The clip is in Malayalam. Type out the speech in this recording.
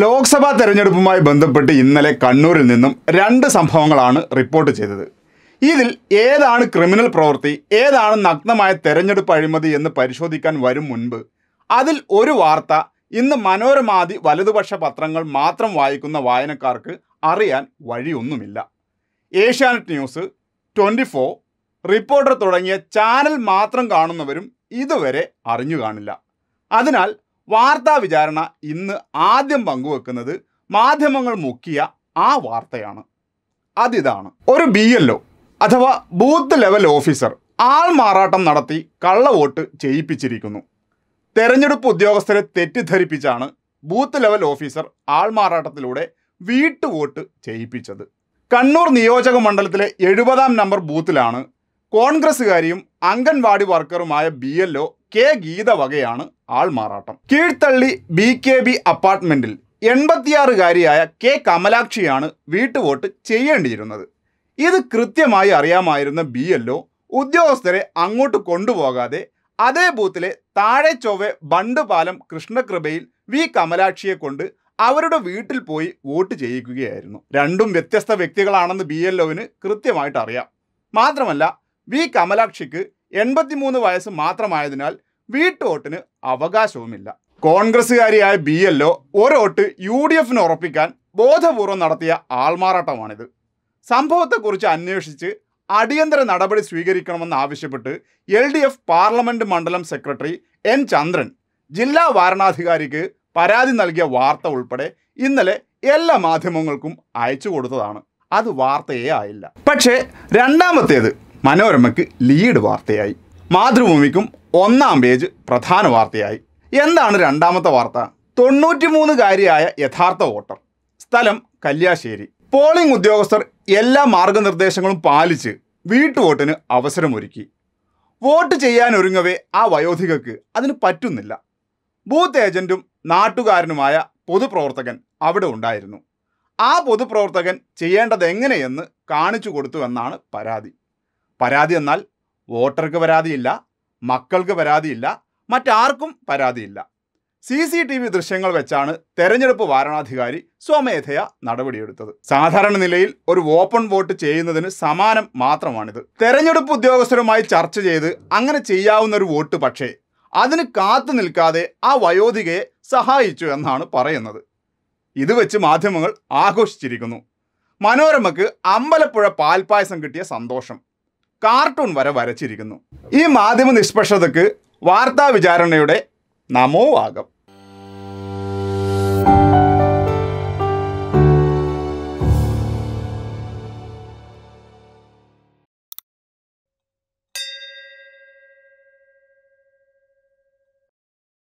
ലോക്സഭാ തെരഞ്ഞെടുപ്പുമായി ബന്ധപ്പെട്ട് ഇന്നലെ കണ്ണൂരിൽ നിന്നും രണ്ട് സംഭവങ്ങളാണ് റിപ്പോർട്ട് ചെയ്തത് ഇതിൽ ഏതാണ് ക്രിമിനൽ പ്രവൃത്തി ഏതാണ് നഗ്നമായ തെരഞ്ഞെടുപ്പ് അഴിമതി എന്ന് പരിശോധിക്കാൻ വരും മുൻപ് അതിൽ ഒരു വാർത്ത ഇന്ന് മനോരമാതി വലതുപക്ഷ പത്രങ്ങൾ മാത്രം വായിക്കുന്ന വായനക്കാർക്ക് അറിയാൻ വഴിയൊന്നുമില്ല Asianet news twenty four reporter തുടങ്ങിയ ചാനൽ മാത്രം കാണുന്നവരും ഇതുവരെ അറിഞ്ഞു കാണില്ല അതിനാൽ വാർത്താ വിചാരണ ഇന്ന് ആദ്യം പങ്കുവെക്കുന്നത് മാധ്യമങ്ങൾ മുക്കിയ ആ വാർത്തയാണ് അതിതാണ് ഒരു ബി എൽ ഒ അഥവാ ബൂത്ത് ലെവൽ ഓഫീസർ ആൾമാറാട്ടം നടത്തി കള്ളവോട്ട് ചെയ്യിപ്പിച്ചിരിക്കുന്നു തെരഞ്ഞെടുപ്പ് ഉദ്യോഗസ്ഥരെ തെറ്റിദ്ധരിപ്പിച്ചാണ് ബൂത്ത് ലെവൽ ഓഫീസർ ആൾമാറാട്ടത്തിലൂടെ വീട്ടുവോട്ട് ചെയ്യിപ്പിച്ചത് കണ്ണൂർ നിയോജക മണ്ഡലത്തിലെ എഴുപതാം നമ്പർ ബൂത്തിലാണ് കോൺഗ്രസ്സുകാരിയും അംഗൻവാടി വർക്കറുമായ B L O K Geetha വകയാണ് മാറാട്ടം കീഴ്ത്തള്ളി ബി കെ ബി അപ്പാർട്ട്മെൻറ്റിൽ എൺപത്തിയാറുകാരിയായ കെ കമലാക്ഷിയാണ് വീട്ടുവോട്ട് ചെയ്യേണ്ടിയിരുന്നത് ഇത് കൃത്യമായി അറിയാമായിരുന്ന ബി ഒ ഉദ്യോഗസ്ഥരെ അങ്ങോട്ട് കൊണ്ടുപോകാതെ അതേ ബൂത്തിലെ താഴെ ചൊവ്വെ ബണ്ട് പാലം കൃഷ്ണകൃപയിൽ വി കമലാക്ഷിയെ കൊണ്ട് അവരുടെ വീട്ടിൽ പോയി വോട്ട് ചെയ്യിക്കുകയായിരുന്നു രണ്ടും വ്യത്യസ്ത വ്യക്തികളാണെന്ന് ബി എൽ കൃത്യമായിട്ട് അറിയാം മാത്രമല്ല വി കമലാക്ഷിക്ക് എൺപത്തിമൂന്ന് വയസ്സ് മാത്രമായതിനാൽ വീട്ടുവോട്ടിന് അവകാശവുമില്ല കോൺഗ്രസ്സുകാരിയായ ബി ഒരു ഒരോട്ട് യു ഡി എഫിന് ഉറപ്പിക്കാൻ ബോധപൂർവം നടത്തിയ ആൾമാറാട്ടമാണിത് സംഭവത്തെക്കുറിച്ച് അന്വേഷിച്ച് അടിയന്തര നടപടി സ്വീകരിക്കണമെന്നാവശ്യപ്പെട്ട് എൽ ഡി എഫ് പാർലമെൻറ്റ് മണ്ഡലം സെക്രട്ടറി എൻ ചന്ദ്രൻ ജില്ലാ വാരണാധികാരിക്ക് പരാതി നൽകിയ വാർത്ത ഉൾപ്പെടെ ഇന്നലെ എല്ലാ മാധ്യമങ്ങൾക്കും അയച്ചു കൊടുത്തതാണ് അത് വാർത്തയേ ആയില്ല പക്ഷേ രണ്ടാമത്തേത് മനോരമയ്ക്ക് ലീഡ് വാർത്തയായി മാതൃഭൂമിക്കും ഒന്നാം പേജ് പ്രധാന വാർത്തയായി എന്താണ് രണ്ടാമത്തെ വാർത്ത തൊണ്ണൂറ്റിമൂന്നുകാരിയായ യഥാർത്ഥ വോട്ടർ സ്ഥലം കല്യാശ്ശേരി പോളിംഗ് ഉദ്യോഗസ്ഥർ എല്ലാ മാർഗനിർദ്ദേശങ്ങളും പാലിച്ച് വീട്ടുവോട്ടിന് അവസരമൊരുക്കി വോട്ട് ചെയ്യാനൊരുങ്ങവേ ആ വയോധികക്ക് അതിന് പറ്റുന്നില്ല ബൂത്ത് ഏജൻറ്റും നാട്ടുകാരനുമായ പൊതുപ്രവർത്തകൻ അവിടെ ഉണ്ടായിരുന്നു ആ പൊതുപ്രവർത്തകൻ ചെയ്യേണ്ടത് എങ്ങനെയെന്ന് കാണിച്ചു കൊടുത്തു എന്നാണ് പരാതി പരാതി എന്നാൽ വോട്ടർക്ക് പരാതിയില്ല മക്കൾക്ക് പരാതിയില്ല മറ്റാർക്കും പരാതിയില്ല സി സി ടി വി ദൃശ്യങ്ങൾ വെച്ചാണ് തെരഞ്ഞെടുപ്പ് വാരണാധികാരി സ്വമേധയാ നടപടിയെടുത്തത് സാധാരണ നിലയിൽ ഒരു ഓപ്പൺ വോട്ട് ചെയ്യുന്നതിന് സമാനം മാത്രമാണിത് തെരഞ്ഞെടുപ്പ് ഉദ്യോഗസ്ഥരുമായി ചർച്ച ചെയ്ത് അങ്ങനെ ചെയ്യാവുന്ന ഒരു വോട്ട് പക്ഷേ അതിന് കാത്തു നിൽക്കാതെ ആ വയോധികയെ സഹായിച്ചു എന്നാണ് പറയുന്നത് ഇത് വെച്ച് മാധ്യമങ്ങൾ ആഘോഷിച്ചിരിക്കുന്നു മനോരമയ്ക്ക് അമ്പലപ്പുഴ പാൽപ്പായസം കിട്ടിയ സന്തോഷം കാർട്ടൂൺ വരെ വരച്ചിരിക്കുന്നു ഈ മാധ്യമ നിഷ്പക്ഷതയ്ക്ക് വാർത്താ വിചാരണയുടെ നമോവാകം